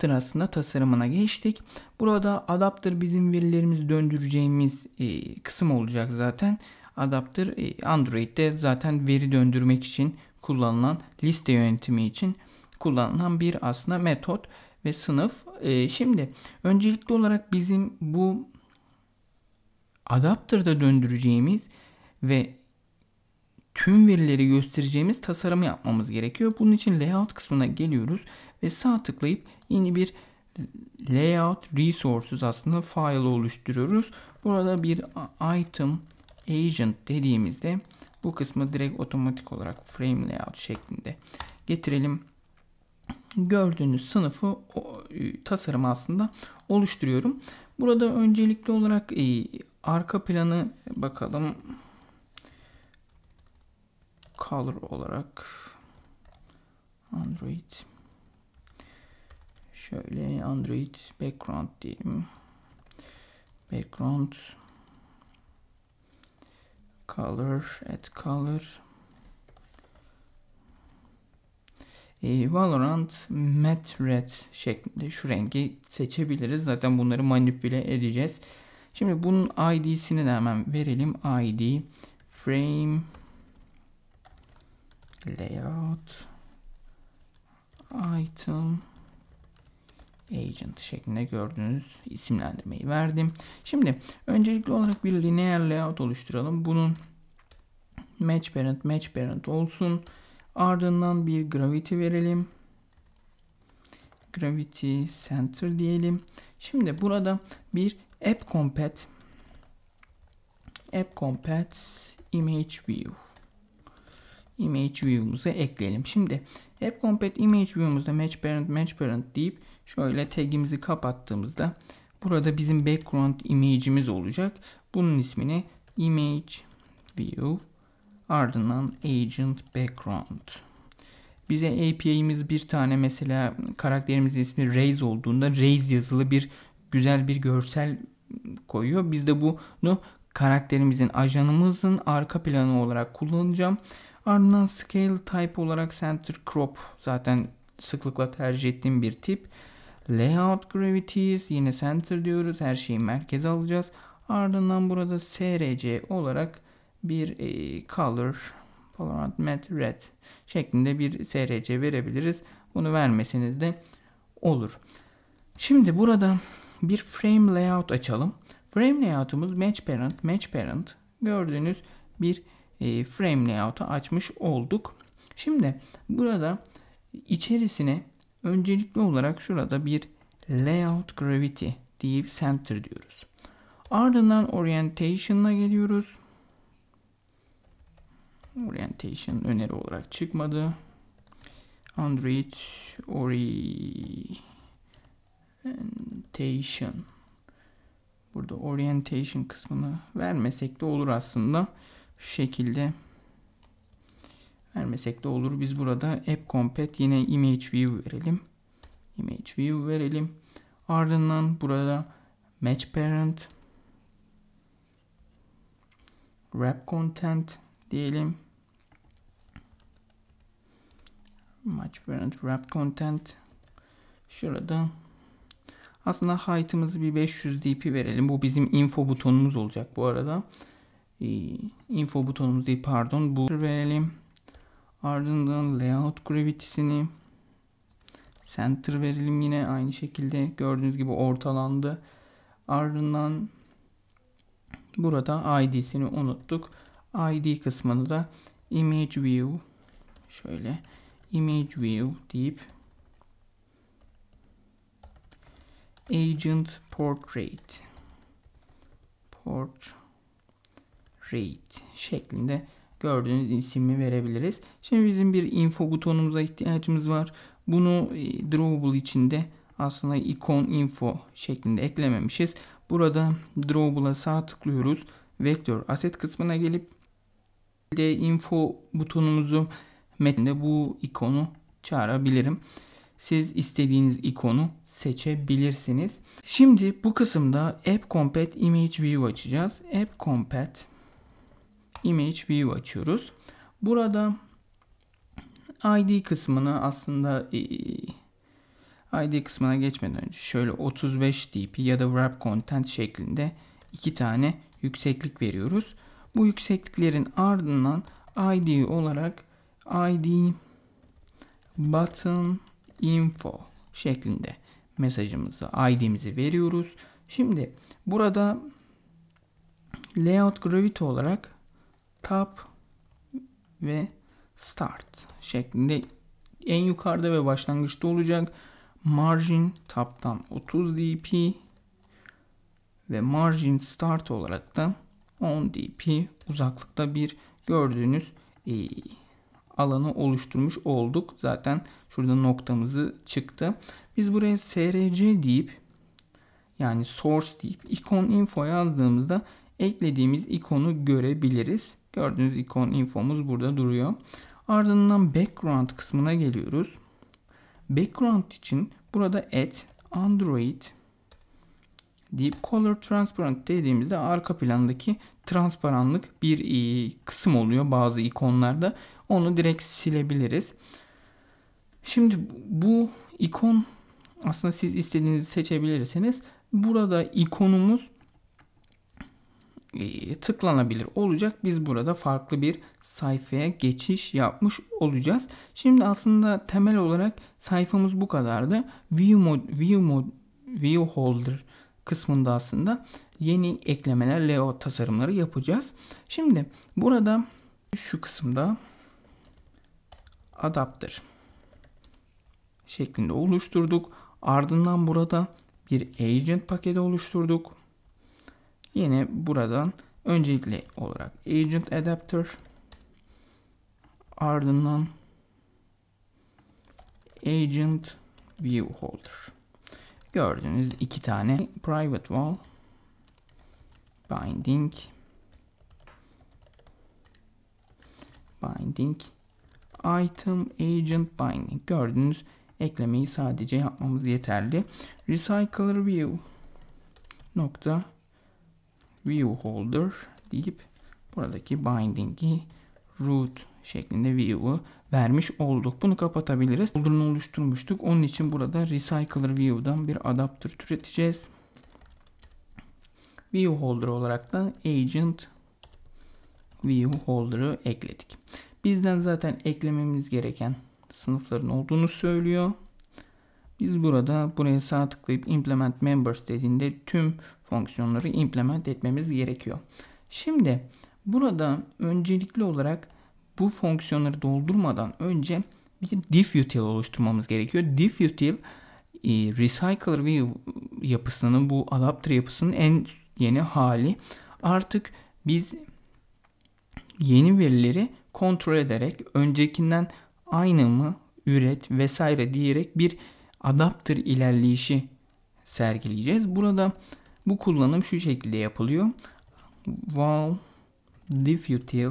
adapter aslında tasarımına geçtik. Burada adapter bizim verilerimizi döndüreceğimiz e, kısım olacak zaten. Adapter e, Android'de zaten veri döndürmek için kullanılan liste yönetimi için kullanılan bir aslında metot ve sınıf. E, şimdi öncelikli olarak bizim bu adapter'da döndüreceğimiz ve tüm verileri göstereceğimiz tasarımı yapmamız gerekiyor. Bunun için layout kısmına geliyoruz ve sağ tıklayıp yeni bir layout resources aslında file oluşturuyoruz. Burada bir item agent dediğimizde bu kısmı direkt otomatik olarak frame layout şeklinde getirelim. Gördüğünüz sınıfı e, tasarım aslında oluşturuyorum. Burada öncelikli olarak e, arka planı bakalım color olarak Android şöyle Android background diyelim background color at color e, Valorant Matte Red şeklinde şu rengi seçebiliriz. Zaten bunları manipüle edeceğiz. Şimdi bunun ID'sini de hemen verelim. ID frame layout item agent şeklinde gördüğünüz isimlendirmeyi verdim. Şimdi öncelikli olarak bir linear layout oluşturalım. Bunun match parent match parent olsun. Ardından bir gravity verelim. Gravity center diyelim. Şimdi burada bir app compat app compat image view image view'umuzu ekleyelim. Şimdi app complete image view'umuzda match parent match parent deyip şöyle tag'imizi kapattığımızda burada bizim background image'imiz olacak. Bunun ismini image view ardından agent background. Bize API'miz bir tane mesela karakterimizin ismi raise olduğunda raise yazılı bir güzel bir görsel koyuyor. Biz de bunu karakterimizin ajanımızın arka planı olarak kullanacağım. Ardından scale type olarak center crop zaten sıklıkla tercih ettiğim bir tip. Layout gravities yine center diyoruz. Her şeyi merkeze alacağız. Ardından burada src olarak bir e, color Colorant Matte Red şeklinde bir src verebiliriz. Bunu vermeseniz de olur. Şimdi burada bir frame layout açalım. Frame layout'umuz match parent, match parent gördüğünüz bir e, frame layout'u açmış olduk. Şimdi burada içerisine öncelikli olarak şurada bir layout gravity deyip center diyoruz. Ardından orientation'la geliyoruz. Orientation öneri olarak çıkmadı. Android orientation. Burada orientation kısmını vermesek de olur aslında şekilde vermesek de olur. Biz burada app compet yine image view verelim. Image view verelim. Ardından burada match parent wrap content diyelim. Match parent wrap content şurada aslında height'ımızı bir 500 dp verelim. Bu bizim info butonumuz olacak bu arada. Ee, info butonumuz değil pardon bu verelim. Ardından layout gravity'sini center verelim yine aynı şekilde gördüğünüz gibi ortalandı. Ardından burada id'sini unuttuk. id kısmını da image view şöyle image view deyip agent portrait port rate şeklinde gördüğünüz isim'i verebiliriz. Şimdi bizim bir info butonumuza ihtiyacımız var. Bunu e, drawable içinde aslında ikon info şeklinde eklememişiz. Burada drawable'a sağ tıklıyoruz. Vektör asset kısmına gelip de info butonumuzu metinde bu ikonu çağırabilirim. Siz istediğiniz ikonu seçebilirsiniz. Şimdi bu kısımda App Compat Image View açacağız. App Compat Image View açıyoruz. Burada ID kısmını aslında e, e, ID kısmına geçmeden önce şöyle 35 dp ya da wrap content şeklinde iki tane yükseklik veriyoruz. Bu yüksekliklerin ardından ID olarak ID button info şeklinde mesajımızı ID'mizi veriyoruz. Şimdi burada layout gravity olarak Tap ve Start şeklinde en yukarıda ve başlangıçta olacak. Margin Tap'tan 30 dp ve Margin Start olarak da 10 dp uzaklıkta bir gördüğünüz e, alanı oluşturmuş olduk. Zaten şurada noktamızı çıktı. Biz buraya src deyip yani source deyip ikon info yazdığımızda eklediğimiz ikonu görebiliriz. Gördüğünüz ikon infomuz burada duruyor. Ardından background kısmına geliyoruz. Background için burada at android deyip color transparent dediğimizde arka plandaki transparanlık bir e, kısım oluyor bazı ikonlarda. Onu direkt silebiliriz. Şimdi bu ikon aslında siz istediğinizi seçebilirsiniz. Burada ikonumuz e, tıklanabilir olacak. Biz burada farklı bir sayfaya geçiş yapmış olacağız. Şimdi aslında temel olarak sayfamız bu kadardı. View mod, view mod, view holder kısmında aslında yeni eklemeler, layout tasarımları yapacağız. Şimdi burada şu kısımda adapter şeklinde oluşturduk. Ardından burada bir agent paketi oluşturduk. Yine buradan öncelikli olarak agent adapter ardından agent view holder. Gördüğünüz iki tane private wall binding binding item agent binding gördüğünüz eklemeyi sadece yapmamız yeterli. Recycler view nokta View holder deyip buradaki binding'i root şeklinde view'u vermiş olduk. Bunu kapatabiliriz. Folder'ını oluşturmuştuk. Onun için burada recycler view'dan bir adapter türeteceğiz. View holder olarak da agent view holder'ı ekledik. Bizden zaten eklememiz gereken sınıfların olduğunu söylüyor. Biz burada buraya sağ tıklayıp implement members dediğinde tüm fonksiyonları implement etmemiz gerekiyor. Şimdi burada öncelikli olarak bu fonksiyonları doldurmadan önce bir diff util oluşturmamız gerekiyor. Diff util e, recycler view yapısının bu adapter yapısının en yeni hali. Artık biz yeni verileri kontrol ederek öncekinden aynı mı üret vesaire diyerek bir adapter ilerleyişi sergileyeceğiz. Burada bu kullanım şu şekilde yapılıyor. Val diffutil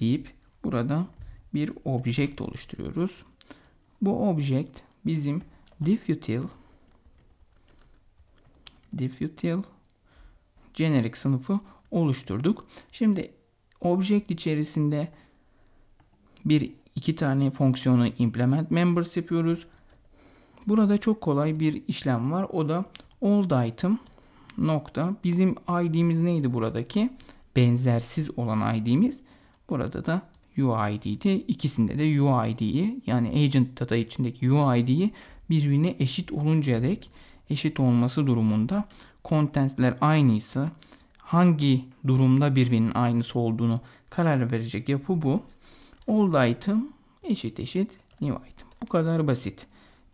deyip burada bir object oluşturuyoruz. Bu object bizim diffutil diffutil generic sınıfı oluşturduk. Şimdi object içerisinde bir iki tane fonksiyonu implement members yapıyoruz. Burada çok kolay bir işlem var. O da old item nokta bizim id'miz neydi buradaki? Benzersiz olan id'miz. Burada da UID'di. İkisinde de UID'yi yani agent data içindeki UID'yi birbirine eşit oluncaya dek eşit olması durumunda contentler aynıysa hangi durumda birbirinin aynısı olduğunu karar verecek yapı bu. Old item eşit eşit new item. Bu kadar basit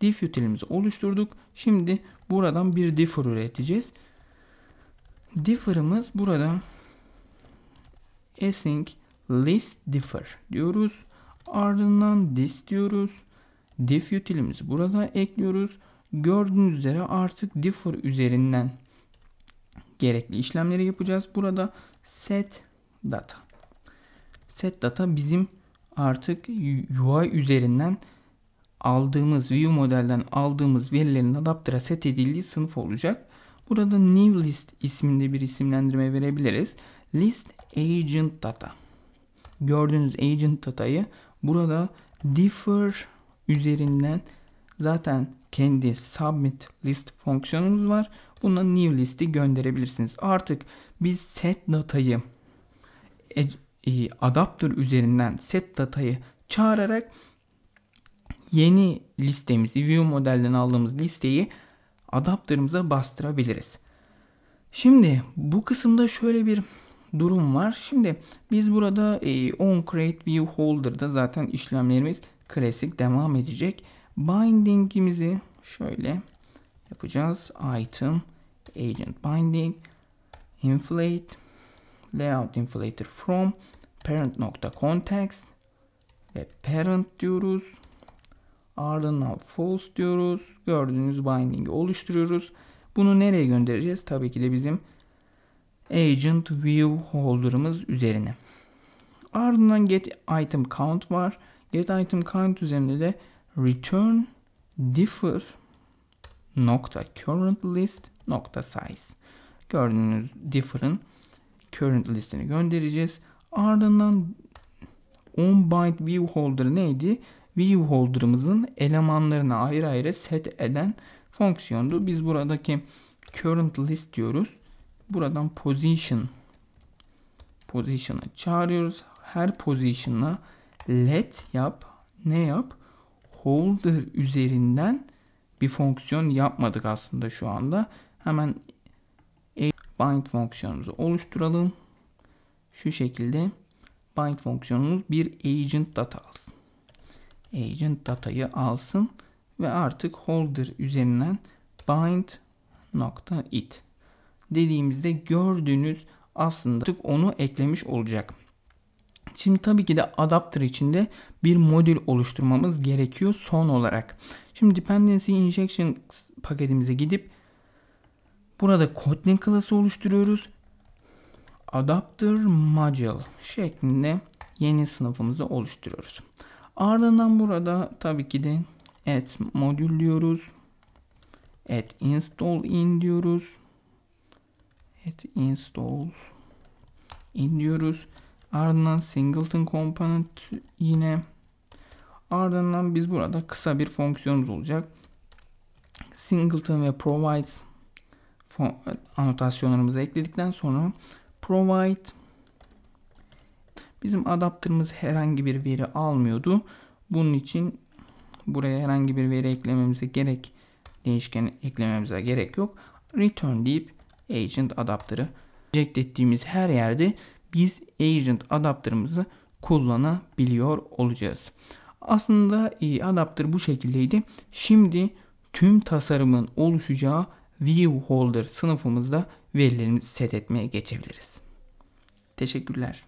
diff utilimizi oluşturduk. Şimdi buradan bir differ üreteceğiz. Differ'ımız burada async list differ diyoruz. Ardından this diyoruz. Diff utilimizi burada ekliyoruz. Gördüğünüz üzere artık differ üzerinden gerekli işlemleri yapacağız. Burada set data. Set data bizim artık UI üzerinden aldığımız view modelden aldığımız verilerin adaptera set edildiği sınıf olacak. Burada new list isminde bir isimlendirme verebiliriz. List agent data. Gördüğünüz agent datayı burada differ üzerinden zaten kendi submit list fonksiyonumuz var. Buna new list'i gönderebilirsiniz. Artık biz set datayı e, e, adapter üzerinden set datayı çağırarak yeni listemizi, view modelden aldığımız listeyi adapterımıza bastırabiliriz. Şimdi bu kısımda şöyle bir durum var. Şimdi biz burada e, on create view holder'da zaten işlemlerimiz klasik devam edecek. Binding'imizi şöyle yapacağız. Item agent binding inflate layout inflator from parent nokta context ve parent diyoruz. Ardından false diyoruz. Gördüğünüz binding'i oluşturuyoruz. Bunu nereye göndereceğiz? Tabii ki de bizim agent view holder'ımız üzerine. Ardından get item count var. Get item count üzerinde de return differ nokta current list nokta size. Gördüğünüz differ'ın current listini göndereceğiz. Ardından on byte view holder neydi? view holder'ımızın elemanlarına ayrı ayrı set eden fonksiyondu. Biz buradaki current list diyoruz. Buradan position position'a çağırıyoruz. Her position'a let yap. Ne yap? Holder üzerinden bir fonksiyon yapmadık aslında şu anda. Hemen bind fonksiyonumuzu oluşturalım. Şu şekilde bind fonksiyonumuz bir agent data alsın agent datayı alsın ve artık holder üzerinden bind nokta it dediğimizde gördüğünüz aslında artık onu eklemiş olacak. Şimdi tabii ki de adapter içinde bir modül oluşturmamız gerekiyor son olarak. Şimdi dependency injection paketimize gidip burada Kotlin klası oluşturuyoruz. Adapter module şeklinde yeni sınıfımızı oluşturuyoruz. Ardından burada tabii ki de add modül diyoruz. Add install in diyoruz. Add install in diyoruz. Ardından singleton component yine. Ardından biz burada kısa bir fonksiyonumuz olacak. Singleton ve provides anotasyonlarımızı ekledikten sonra provide Bizim adaptörümüz herhangi bir veri almıyordu. Bunun için buraya herhangi bir veri eklememize gerek değişken eklememize gerek yok. Return deyip agent adaptörü inject ettiğimiz her yerde biz agent adaptörümüzü kullanabiliyor olacağız. Aslında e, adaptör bu şekildeydi. Şimdi tüm tasarımın oluşacağı View Holder sınıfımızda verilerimizi set etmeye geçebiliriz. Teşekkürler.